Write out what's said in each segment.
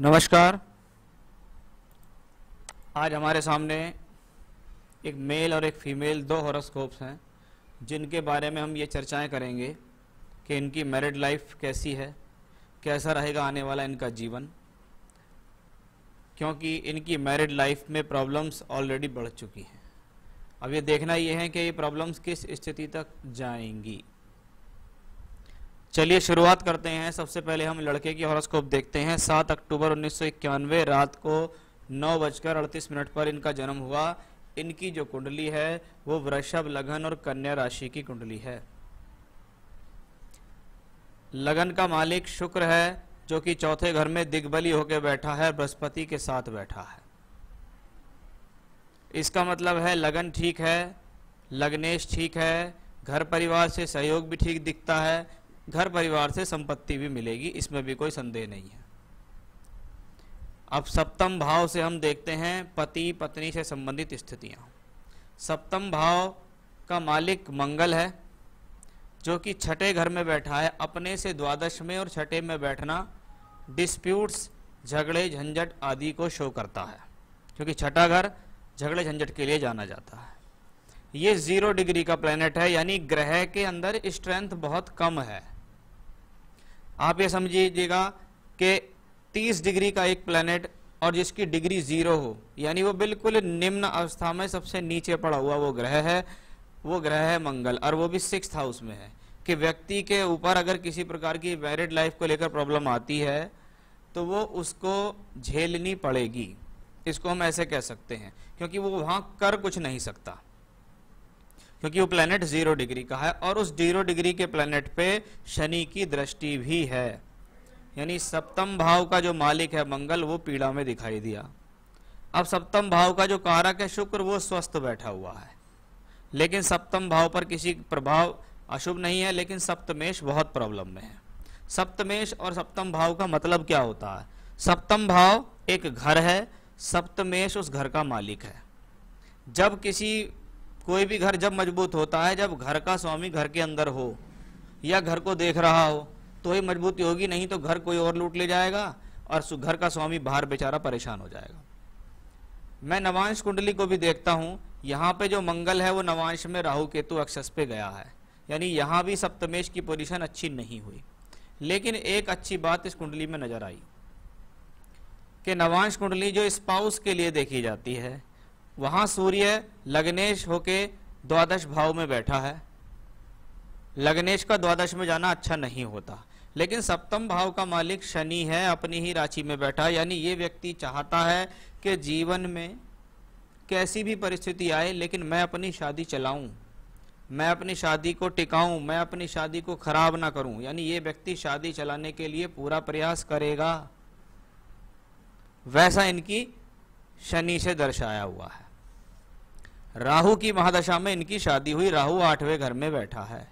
नमस्कार आज हमारे सामने एक मेल और एक फीमेल दो हॉरोस्कोप्स हैं जिनके बारे में हम ये चर्चाएं करेंगे कि इनकी मैरिड लाइफ कैसी है कैसा रहेगा आने वाला इनका जीवन क्योंकि इनकी मैरिड लाइफ में प्रॉब्लम्स ऑलरेडी बढ़ चुकी हैं अब ये देखना ये है कि ये प्रॉब्लम्स किस स्थिति तक जाएंगी चलिए शुरुआत करते हैं सबसे पहले हम लड़के की हॉरोस्कोप देखते हैं सात अक्टूबर उन्नीस रात को नौ बजकर अड़तीस मिनट पर इनका जन्म हुआ इनकी जो कुंडली है वो वृषभ लगन और कन्या राशि की कुंडली है लगन का मालिक शुक्र है जो कि चौथे घर में दिग्बली होकर बैठा है बृहस्पति के साथ बैठा है इसका मतलब है लगन ठीक है लग्नेश ठीक है घर परिवार से सहयोग भी ठीक दिखता है घर परिवार से संपत्ति भी मिलेगी इसमें भी कोई संदेह नहीं है अब सप्तम भाव से हम देखते हैं पति पत्नी से संबंधित स्थितियां सप्तम भाव का मालिक मंगल है जो कि छठे घर में बैठा है अपने से द्वादश में और छठे में बैठना डिस्प्यूट्स झगड़े झंझट आदि को शो करता है क्योंकि छठा घर झगड़े झंझट के लिए जाना जाता है ये जीरो डिग्री का प्लेनेट है यानी ग्रह के अंदर स्ट्रेंथ बहुत कम है आप ये समझिएगा कि 30 डिग्री का एक प्लेनेट और जिसकी डिग्री जीरो हो यानी वो बिल्कुल निम्न अवस्था में सबसे नीचे पड़ा हुआ वो ग्रह है वो ग्रह है मंगल और वो भी सिक्स हाउस में है कि व्यक्ति के ऊपर अगर किसी प्रकार की मैरिड लाइफ को लेकर प्रॉब्लम आती है तो वो उसको झेलनी पड़ेगी इसको हम ऐसे कह सकते हैं क्योंकि वो वहाँ कर कुछ नहीं सकता क्योंकि वो प्लेनेट जीरो डिग्री का है और उस जीरो डिग्री के प्लेनेट पे शनि की दृष्टि भी है यानी सप्तम भाव का जो मालिक है मंगल वो पीड़ा में दिखाई दिया अब सप्तम भाव का जो कारक है शुक्र वो स्वस्थ बैठा हुआ है लेकिन सप्तम भाव पर किसी प्रभाव अशुभ नहीं है लेकिन सप्तमेश बहुत प्रॉब्लम में है सप्तमेश और सप्तम भाव का मतलब क्या होता है सप्तम भाव एक घर है सप्तमेश उस घर का मालिक है जब किसी कोई भी घर जब मजबूत होता है जब घर का स्वामी घर के अंदर हो या घर को देख रहा हो तो ही मजबूती होगी नहीं तो घर कोई और लूट ले जाएगा और घर का स्वामी बाहर बेचारा परेशान हो जाएगा मैं नवांश कुंडली को भी देखता हूँ यहाँ पे जो मंगल है वो नवांश में राहु केतु अक्षस पे गया है यानी यहाँ भी सप्तमेश की पोजिशन अच्छी नहीं हुई लेकिन एक अच्छी बात इस कुंडली में नजर आई कि नवांश कुंडली जो स्पाउस के लिए देखी जाती है वहां सूर्य लग्नेश होके द्वादश भाव में बैठा है लग्नेश का द्वादश में जाना अच्छा नहीं होता लेकिन सप्तम भाव का मालिक शनि है अपनी ही राशि में बैठा यानी ये व्यक्ति चाहता है कि जीवन में कैसी भी परिस्थिति आए लेकिन मैं अपनी शादी चलाऊं मैं अपनी शादी को टिकाऊं मैं अपनी शादी को खराब ना करूं यानी ये व्यक्ति शादी चलाने के लिए पूरा प्रयास करेगा वैसा इनकी शनि से दर्शाया हुआ है राहु की महादशा में इनकी शादी हुई राहु आठवें घर में बैठा है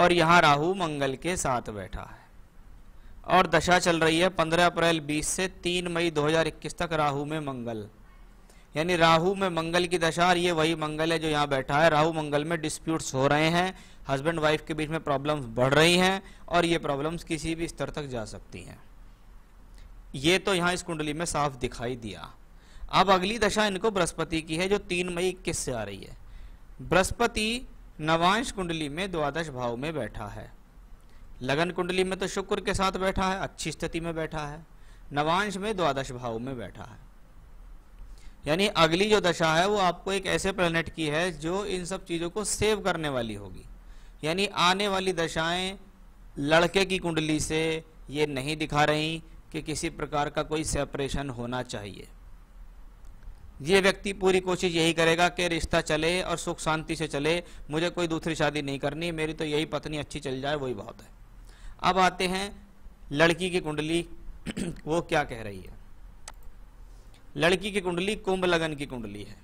और यहाँ राहु मंगल के साथ बैठा है और दशा चल रही है 15 अप्रैल 20 से 3 मई 2021 तक राहु में मंगल यानी राहु में मंगल की दशा और ये वही मंगल है जो यहाँ बैठा है राहु मंगल में डिस्प्यूट्स हो रहे हैं हस्बैंड वाइफ के बीच में प्रॉब्लम्स बढ़ रही हैं और ये प्रॉब्लम्स किसी भी स्तर तक जा सकती हैं ये तो यहाँ इस कुंडली में साफ दिखाई दिया अब अगली दशा इनको बृहस्पति की है जो तीन मई इक्कीस से आ रही है बृहस्पति नवांश कुंडली में द्वादश भाव में बैठा है लगन कुंडली में तो शुक्र के साथ बैठा है अच्छी स्थिति में बैठा है नवांश में द्वादश भाव में बैठा है यानी अगली जो दशा है वो आपको एक ऐसे प्लेनेट की है जो इन सब चीज़ों को सेव करने वाली होगी यानी आने वाली दशाएं लड़के की कुंडली से ये नहीं दिखा रही कि किसी प्रकार का कोई सेपरेशन होना चाहिए ये व्यक्ति पूरी कोशिश यही करेगा कि रिश्ता चले और सुख शांति से चले मुझे कोई दूसरी शादी नहीं करनी मेरी तो यही पत्नी अच्छी चल जाए वही बहुत है अब आते हैं लड़की की कुंडली वो क्या कह रही है लड़की की कुंडली कुंभ लगन की कुंडली है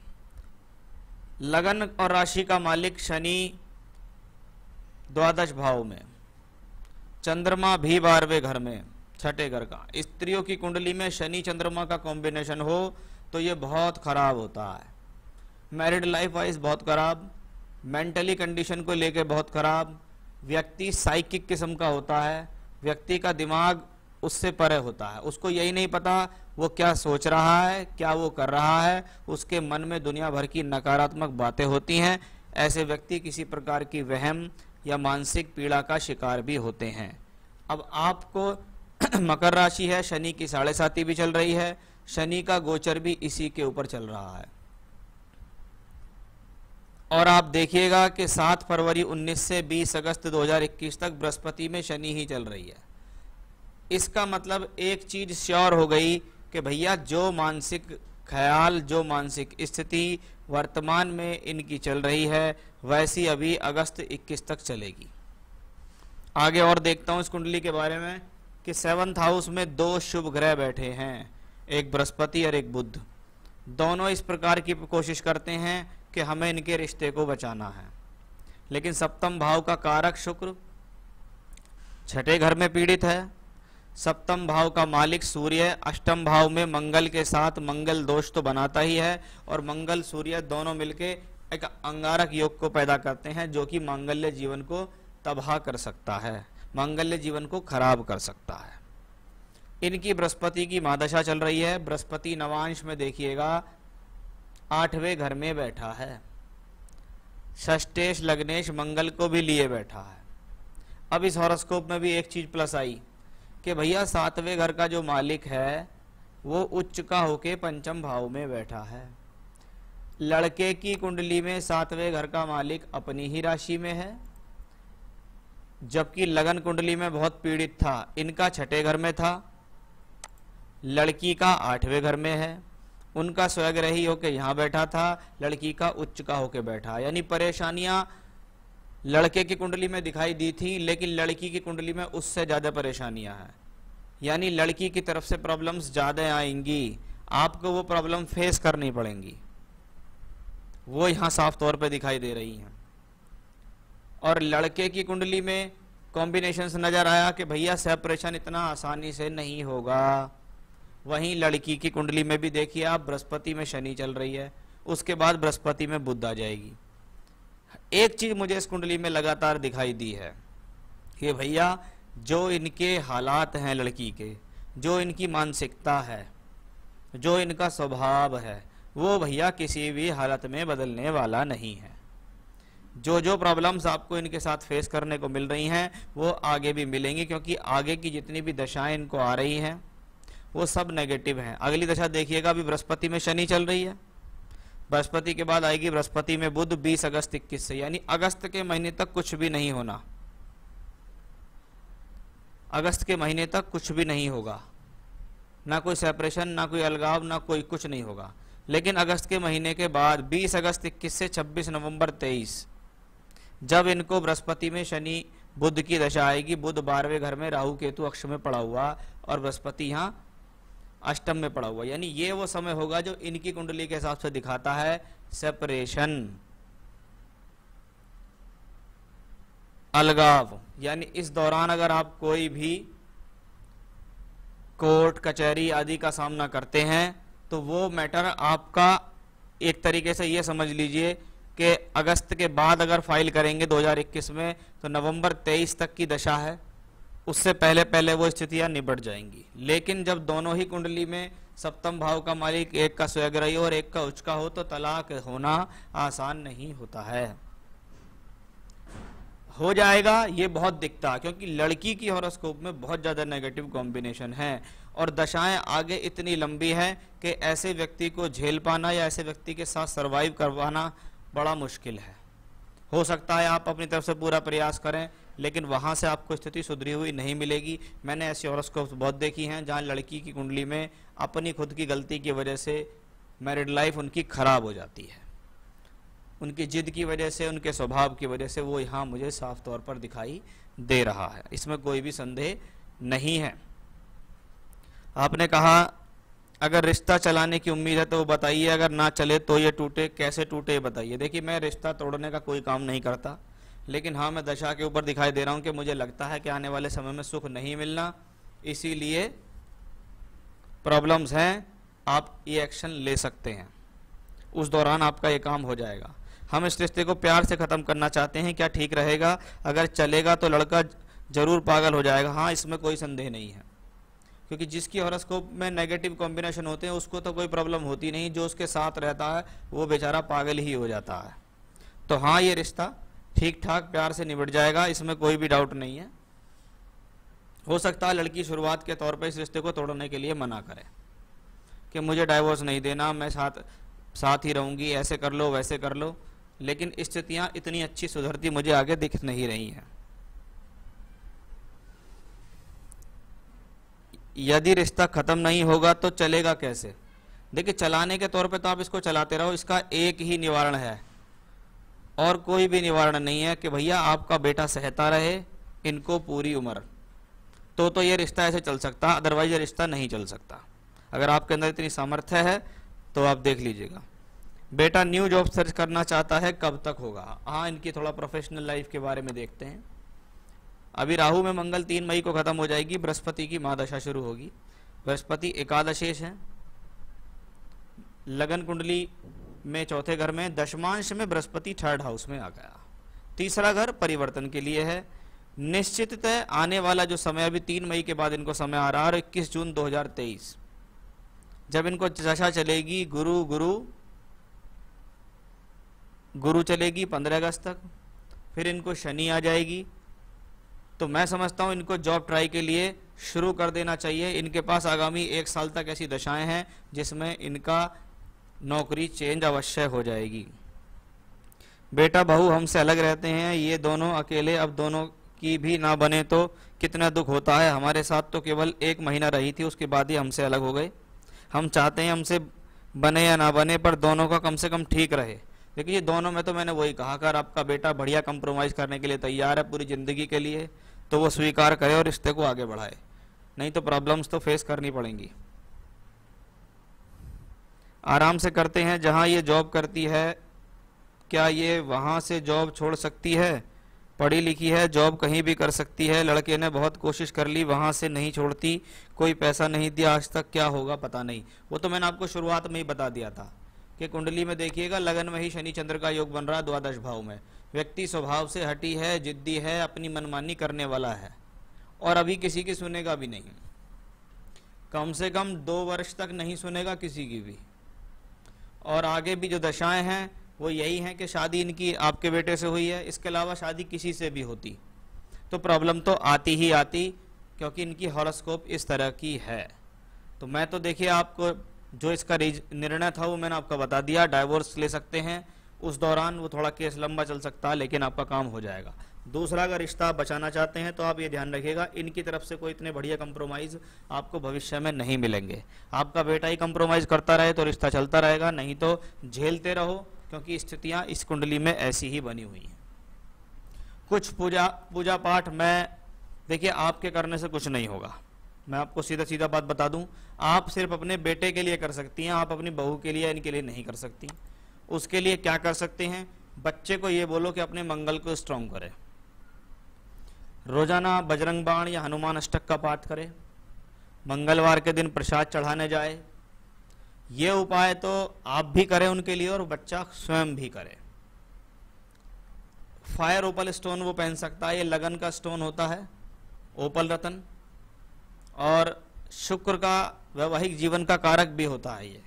लगन और राशि का मालिक शनि द्वादश भाव में चंद्रमा भी बारहवें घर में छठे घर का स्त्रियों की कुंडली में शनि चंद्रमा का कॉम्बिनेशन हो तो ये बहुत ख़राब होता है मैरिड लाइफ वाइज बहुत ख़राब मेंटली कंडीशन को लेके बहुत ख़राब व्यक्ति साइकिक किस्म का होता है व्यक्ति का दिमाग उससे परे होता है उसको यही नहीं पता वो क्या सोच रहा है क्या वो कर रहा है उसके मन में दुनिया भर की नकारात्मक बातें होती हैं ऐसे व्यक्ति किसी प्रकार की वहम या मानसिक पीड़ा का शिकार भी होते हैं अब आपको मकर राशि है शनि की साढ़े साथी भी चल रही है शनि का गोचर भी इसी के ऊपर चल रहा है और आप देखिएगा कि 7 फरवरी 19 से 20 अगस्त 2021 तक बृहस्पति में शनि ही चल रही है इसका मतलब एक चीज श्योर हो गई कि भैया जो मानसिक ख्याल जो मानसिक स्थिति वर्तमान में इनकी चल रही है वैसी अभी अगस्त 21 तक चलेगी आगे और देखता हूं इस कुंडली के बारे में कि सेवंथ हाउस में दो शुभ ग्रह बैठे हैं एक बृहस्पति और एक बुद्ध दोनों इस प्रकार की कोशिश करते हैं कि हमें इनके रिश्ते को बचाना है लेकिन सप्तम भाव का कारक शुक्र छठे घर में पीड़ित है सप्तम भाव का मालिक सूर्य अष्टम भाव में मंगल के साथ मंगल दोष तो बनाता ही है और मंगल सूर्य दोनों मिलके एक अंगारक योग को पैदा करते हैं जो कि मांगल्य जीवन को तबाह कर सकता है मांगल्य जीवन को खराब कर सकता है इनकी बृहस्पति की महादशा चल रही है बृहस्पति नवांश में देखिएगा आठवें घर में बैठा है षष्टेश लग्नेश मंगल को भी लिए बैठा है अब इस हॉरोस्कोप में भी एक चीज प्लस आई कि भैया सातवें घर का जो मालिक है वो उच्च का होके पंचम भाव में बैठा है लड़के की कुंडली में सातवें घर का मालिक अपनी ही राशि में है जबकि लगन कुंडली में बहुत पीड़ित था इनका छठे घर में था लड़की का आठवें घर में है उनका स्वग्रही होकर यहाँ बैठा था लड़की का उच्च का होकर बैठा यानी परेशानियाँ लड़के की कुंडली में दिखाई दी थी लेकिन लड़की की कुंडली में उससे ज़्यादा परेशानियाँ हैं यानी लड़की की तरफ से प्रॉब्लम्स ज़्यादा आएंगी आपको वो प्रॉब्लम फेस करनी पड़ेंगी वो यहाँ साफ तौर पे दिखाई दे रही हैं और लड़के की कुंडली में कॉम्बिनेशन नज़र आया कि भैया सेपरेशन इतना आसानी से नहीं होगा वहीं लड़की की कुंडली में भी देखिए आप बृहस्पति में शनि चल रही है उसके बाद बृहस्पति में बुद्ध आ जाएगी एक चीज मुझे इस कुंडली में लगातार दिखाई दी है कि भैया जो इनके हालात हैं लड़की के जो इनकी मानसिकता है जो इनका स्वभाव है वो भैया किसी भी हालत में बदलने वाला नहीं है जो जो प्रॉब्लम्स आपको इनके साथ फेस करने को मिल रही हैं वो आगे भी मिलेंगी क्योंकि आगे की जितनी भी दशाएं इनको आ रही हैं वो सब नेगेटिव हैं अगली दशा देखिएगा अभी बृहस्पति में शनि चल रही है बृहस्पति के बाद आएगी बृहस्पति में बुध 20 अगस्त इक्कीस से यानी अगस्त के महीने तक कुछ भी नहीं होना अगस्त के महीने तक कुछ भी नहीं होगा ना कोई सेपरेशन ना कोई अलगाव ना कोई कुछ नहीं होगा लेकिन अगस्त के महीने के बाद 20 अगस्त 21 से 26 नवंबर 23 जब इनको बृहस्पति में शनि बुद्ध की दशा आएगी बुद्ध बारहवें घर में राहु केतु अक्ष में पड़ा हुआ और बृहस्पति यहाँ अष्टम में पड़ा हुआ यानी ये वो समय होगा जो इनकी कुंडली के हिसाब से दिखाता है सेपरेशन अलगाव यानी इस दौरान अगर आप कोई भी कोर्ट कचहरी आदि का सामना करते हैं तो वो मैटर आपका एक तरीके से ये समझ लीजिए कि अगस्त के बाद अगर फाइल करेंगे 2021 में तो नवंबर 23 तक की दशा है उससे पहले पहले वो स्थितियां निबट जाएंगी लेकिन जब दोनों ही कुंडली में सप्तम भाव का मालिक एक का स्वग्रही और एक का उचका हो तो तलाक होना आसान नहीं होता है हो जाएगा ये बहुत दिखता क्योंकि लड़की की हॉरोस्कोप में बहुत ज़्यादा नेगेटिव कॉम्बिनेशन है और दशाएं आगे इतनी लंबी है कि ऐसे व्यक्ति को झेल पाना या ऐसे व्यक्ति के साथ सर्वाइव करवाना बड़ा मुश्किल है हो सकता है आप अपनी तरफ से पूरा प्रयास करें लेकिन वहाँ से आपको स्थिति सुधरी हुई नहीं मिलेगी मैंने ऐसी हॉरोस्कोप्स बहुत देखी हैं जहाँ लड़की की कुंडली में अपनी खुद की गलती की वजह से मैरिड लाइफ उनकी ख़राब हो जाती है उनकी जिद की वजह से उनके स्वभाव की वजह से वो यहाँ मुझे साफ तौर पर दिखाई दे रहा है इसमें कोई भी संदेह नहीं है आपने कहा अगर रिश्ता चलाने की उम्मीद है तो वो बताइए अगर ना चले तो ये टूटे कैसे टूटे बताइए देखिए मैं रिश्ता तोड़ने का कोई काम नहीं करता लेकिन हाँ मैं दशा के ऊपर दिखाई दे रहा हूँ कि मुझे लगता है कि आने वाले समय में सुख नहीं मिलना इसीलिए प्रॉब्लम्स हैं आप ये एक्शन ले सकते हैं उस दौरान आपका ये काम हो जाएगा हम इस रिश्ते को प्यार से ख़त्म करना चाहते हैं क्या ठीक रहेगा अगर चलेगा तो लड़का ज़रूर पागल हो जाएगा हाँ इसमें कोई संदेह नहीं है क्योंकि जिसकी हॉरोस्कोप में नेगेटिव कॉम्बिनेशन होते हैं उसको तो कोई प्रॉब्लम होती नहीं जो उसके साथ रहता है वो बेचारा पागल ही हो जाता है तो हाँ ये रिश्ता ठीक ठाक प्यार से निबट जाएगा इसमें कोई भी डाउट नहीं है हो सकता है लड़की शुरुआत के तौर पर इस रिश्ते को तोड़ने के लिए मना करे कि मुझे डाइवोर्स नहीं देना मैं साथ साथ ही रहूँगी ऐसे कर लो वैसे कर लो लेकिन स्थितियाँ इतनी अच्छी सुधरती मुझे आगे दिख नहीं रही हैं यदि रिश्ता ख़त्म नहीं होगा तो चलेगा कैसे देखिए चलाने के तौर पे तो आप इसको चलाते रहो इसका एक ही निवारण है और कोई भी निवारण नहीं है कि भैया आपका बेटा सहता रहे इनको पूरी उम्र तो तो ये रिश्ता ऐसे चल सकता अदरवाइज ये रिश्ता नहीं चल सकता अगर आपके अंदर इतनी सामर्थ्य है तो आप देख लीजिएगा बेटा न्यू जॉब सर्च करना चाहता है कब तक होगा हाँ इनकी थोड़ा प्रोफेशनल लाइफ के बारे में देखते हैं अभी राहु में मंगल तीन मई को ख़त्म हो जाएगी बृहस्पति की महादशा शुरू होगी बृहस्पति एकादशेष है लगन कुंडली में चौथे घर में दशमांश में बृहस्पति थर्ड हाउस में आ गया तीसरा घर परिवर्तन के लिए है निश्चित आने वाला जो समय अभी तीन मई के बाद इनको समय आ रहा है और इक्कीस जून 2023 जब इनको दशा चलेगी गुरु गुरु गुरु चलेगी पंद्रह अगस्त तक फिर इनको शनि आ जाएगी तो मैं समझता हूँ इनको जॉब ट्राई के लिए शुरू कर देना चाहिए इनके पास आगामी एक साल तक ऐसी दशाएं हैं जिसमें इनका नौकरी चेंज अवश्य हो जाएगी बेटा बहू हमसे अलग रहते हैं ये दोनों अकेले अब दोनों की भी ना बने तो कितना दुख होता है हमारे साथ तो केवल एक महीना रही थी उसके बाद ही हमसे अलग हो गए हम चाहते हैं हमसे बने या ना बने पर दोनों का कम से कम ठीक रहे देखिए दोनों में तो मैंने वही कहा कर आपका बेटा बढ़िया कंप्रोमाइज करने के लिए तैयार है पूरी ज़िंदगी के लिए तो वो स्वीकार करे और रिश्ते को आगे बढ़ाए नहीं तो प्रॉब्लम्स तो फेस करनी पड़ेंगी आराम से करते हैं जहाँ ये जॉब करती है क्या ये वहाँ से जॉब छोड़ सकती है पढ़ी लिखी है जॉब कहीं भी कर सकती है लड़के ने बहुत कोशिश कर ली वहाँ से नहीं छोड़ती कोई पैसा नहीं दिया आज तक क्या होगा पता नहीं वो तो मैंने आपको शुरुआत में ही बता दिया था कि कुंडली में देखिएगा लगन में ही शनि चंद्र का योग बन रहा है द्वादश भाव में व्यक्ति स्वभाव से हटी है जिद्दी है अपनी मनमानी करने वाला है और अभी किसी की सुनेगा भी नहीं कम से कम दो वर्ष तक नहीं सुनेगा किसी की भी और आगे भी जो दशाएं हैं वो यही हैं कि शादी इनकी आपके बेटे से हुई है इसके अलावा शादी किसी से भी होती तो प्रॉब्लम तो आती ही आती क्योंकि इनकी हॉरोस्कोप इस तरह की है तो मैं तो देखिए आपको जो इसका निर्णय था वो मैंने आपका बता दिया डाइवोर्स ले सकते हैं उस दौरान वो थोड़ा केस लंबा चल सकता है लेकिन आपका काम हो जाएगा दूसरा का रिश्ता आप बचाना चाहते हैं तो आप ये ध्यान रखिएगा इनकी तरफ से कोई इतने बढ़िया कंप्रोमाइज़ आपको भविष्य में नहीं मिलेंगे आपका बेटा ही कंप्रोमाइज़ करता रहे तो रिश्ता चलता रहेगा नहीं तो झेलते रहो क्योंकि स्थितियाँ इस कुंडली में ऐसी ही बनी हुई हैं कुछ पूजा पूजा पाठ मैं देखिए आपके करने से कुछ नहीं होगा मैं आपको सीधा सीधा बात बता दूं आप सिर्फ अपने बेटे के लिए कर सकती हैं आप अपनी बहू के लिए इनके लिए नहीं कर सकती उसके लिए क्या कर सकते हैं बच्चे को ये बोलो कि अपने मंगल को स्ट्रॉन्ग करें रोजाना बजरंग बाण या हनुमान अष्टक का पाठ करें मंगलवार के दिन प्रसाद चढ़ाने जाए ये उपाय तो आप भी करें उनके लिए और बच्चा स्वयं भी करे फायर ओपल स्टोन वो पहन सकता है ये लगन का स्टोन होता है ओपल रतन और शुक्र का वैवाहिक जीवन का कारक भी होता है ये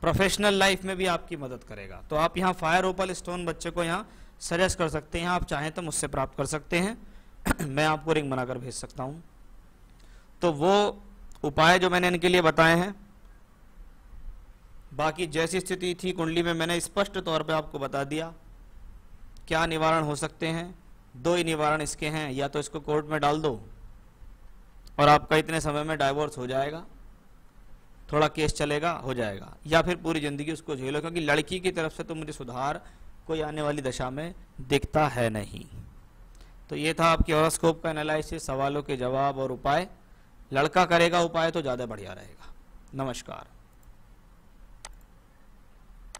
प्रोफेशनल लाइफ में भी आपकी मदद करेगा तो आप यहाँ फायर ओपल स्टोन बच्चे को यहाँ सजेस्ट कर सकते हैं आप चाहें तो मुझसे प्राप्त कर सकते हैं मैं आपको रिंग बनाकर भेज सकता हूं तो वो उपाय जो मैंने इनके लिए बताए हैं बाकी जैसी स्थिति थी कुंडली में मैंने स्पष्ट तौर पे आपको बता दिया क्या निवारण हो सकते हैं दो ही निवारण इसके हैं या तो इसको कोर्ट में डाल दो और आपका इतने समय में डाइवोर्स हो जाएगा थोड़ा केस चलेगा हो जाएगा या फिर पूरी ज़िंदगी उसको झेलो क्योंकि लड़की की तरफ से तो मुझे सुधार कोई आने वाली दशा में दिखता है नहीं तो ये था आपके ऑरोस्कोप का एनालिसिस सवालों के जवाब और उपाय लड़का करेगा उपाय तो ज़्यादा बढ़िया रहेगा नमस्कार